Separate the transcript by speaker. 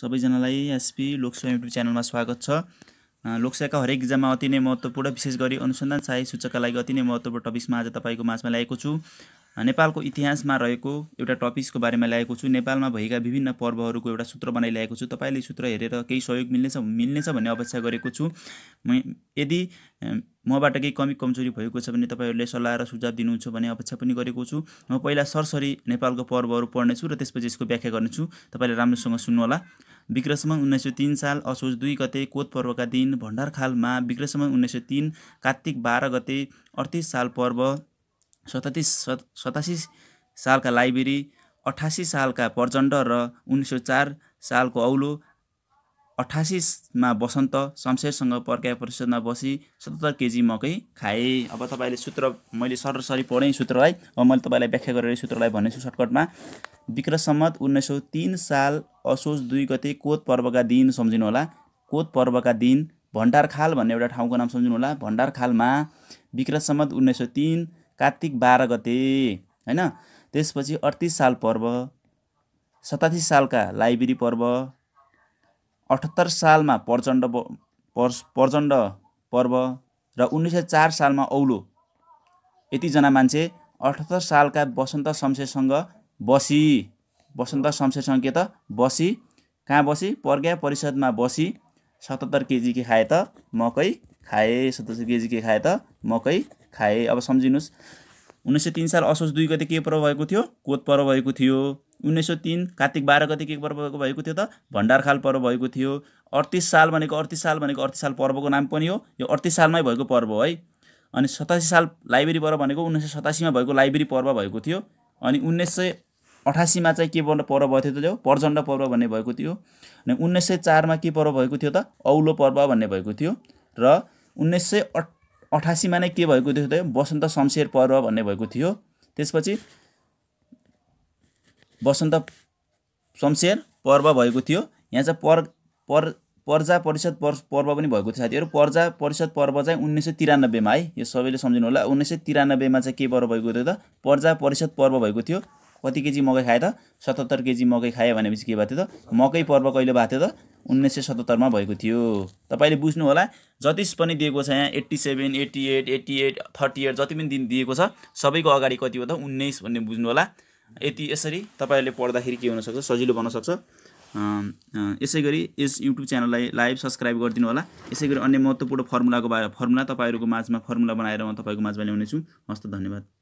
Speaker 1: सबैजनालाई SP Lok Sewa YouTube च्यानलमा स्वागत छ लोकसेवाका हरेक इक्जाममा अति नै महत्त्वपूर्ण विशेष गरी अनुसन्धान सहायक सूचकका लागि अति नै महत्त्वपूर्ण टपिक्समा आज तपाईँको माझमा ल्याएको छु नेपालको इतिहासमा रहेको एउटा टपिक्सको बारेमा ल्याएको छु नेपालमा भएका विभिन्न पर्वहरूको एउटा सूत्र ल्याएको छु तपाईँले सूत्र हेरेर केही सहयोग मिल्नेछ मिल्नेछ भन्ने अपेक्षा गरेको छु म यदि मबाट केही कमी कमजोरी भएको छ भने तपाईँहरूले सल्लाह र सुझाव दिनुहुन्छ भन्ने अपेक्षा पनि गरेको छु म पहिला सरसरी नेपालको पर्वहरू पढ्नेछु र त्यसपछि यसको व्याख्या गर्नेछु तपाईँले राम्रोसँग सुन्नुहोला विक्रसमन उन्नाइस सय तिन साल असोज दुई गते कोत पर्वका दिन भण्डारखालमा विक्रसमन उन्नाइस सय तिन कार्तिक बाह्र गते अडतिस साल पर्व सतासी सतासी सालका लाइब्रेरी अठासी सालका प्रचण्ड र उन्नाइस सय चार सालको औलो अठासीमा बसन्त शमशेरसँग प्रज्ञा परिषदमा बसी सतहत्तर केजी मकै खाए अब तपाईँले सूत्र मैले सरसरी पढेँ सूत्रलाई अब मैले तपाईँलाई व्याख्या गरेर सूत्रलाई भन्नेछु सर्टकटमा सम्मत उन्नाइस सौ तिन साल असोज दुई गते कोत पर्वका दिन होला कोत पर्वका दिन भण्डारखाल भन्ने एउटा ठाउँको नाम होला भण्डारखालमा विक्रम उन्नाइस सौ तिन कार्तिक बाह्र गते होइन त्यसपछि अडतिस साल पर्व सतासी सालका लाइब्रेरी पर्व अठहत्तर सालमा प्रचण्ड प्रचण्ड पर्व र उन्नाइस सय चार सालमा औलो यतिजना मान्छे अठहत्तर सालका बसन्त शमशेरसँग बसी बसन्त शमशेरसँग के त बसी कहाँ बसी प्रज्ञा परिषदमा बसी सतहत्तर केजी के खाए त मकै खाए सतहत्तर केजी के खाए त मकै खाए अब सम्झिनुहोस् उन्नाइस सय तिन साल असोज दुई गते के पर्व भएको थियो कोत पर्व भएको थियो उन्नाइस सय तिन कार्तिक बाह्र गते के पर्व भएको थियो त भण्डारखाल पर्व भएको थियो अडतिस साल भनेको अडतिस साल भनेको अडतिस साल पर्वको नाम पनि हो यो अडतिस सालमै भएको पर्व है अनि सतासी साल लाइब्रेरी पर्व भनेको उन्नाइस सय सतासीमा भएको लाइब्रेरी पर्व भएको थियो अनि उन्नाइस सय अठासीमा चाहिँ के पर्व पर्व थियो त त्यो प्रचण्ड पर्व भन्ने भएको थियो अनि उन्नाइस सय चारमा के पर्व भएको थियो त औलो पर्व भन्ने भएको थियो र उन्नाइस सय अठ अठासीमा नै के भएको थियो त बसन्त शमशेर पर्व भन्ने भएको थियो त्यसपछि बसन्त शमशेर पर्व भएको थियो यहाँ चाहिँ पर पर पर्जा परिषद पर पर्व पनि भएको थियो साथीहरू पर्जा परिषद पर्व चाहिँ उन्नाइस सय तिरानब्बेमा है यो सबैले सम्झिनु होला उन्नाइस सय तिरानब्बेमा चाहिँ के पर्व भएको थियो त पर्जा परिषद पर्व भएको थियो कति केजी मकै खाए त सतहत्तर केजी मकै खायो भनेपछि के भएको थियो त मकै पर्व कहिले भएको थियो त उन्नाइस सय सतहत्तरमा भएको थियो तपाईँले बुझ्नु होला जति पनि दिएको छ यहाँ eighty seven eighty eight eighty eight thirty eight जति पनि दिन दिएको छ सबैको अगाडि कति हो त उन्नाइस भन्ने बुझ्नु होला यति यसरी तपाईँहरूले पढ्दाखेरि के हुनसक्छ सजिलो सक्छ यसै गरी यस युट्युब च्यानललाई लाइभ सब्सक्राइब गरिदिनु होला यसै गरी अन्य महत्त्वपूर्ण फर्मुलाको बा फर्मुला तपाईँहरूको माझमा फर्मुला बनाएर म तपाईँको माझमा ल्याउनेछु हस्त धन्यवाद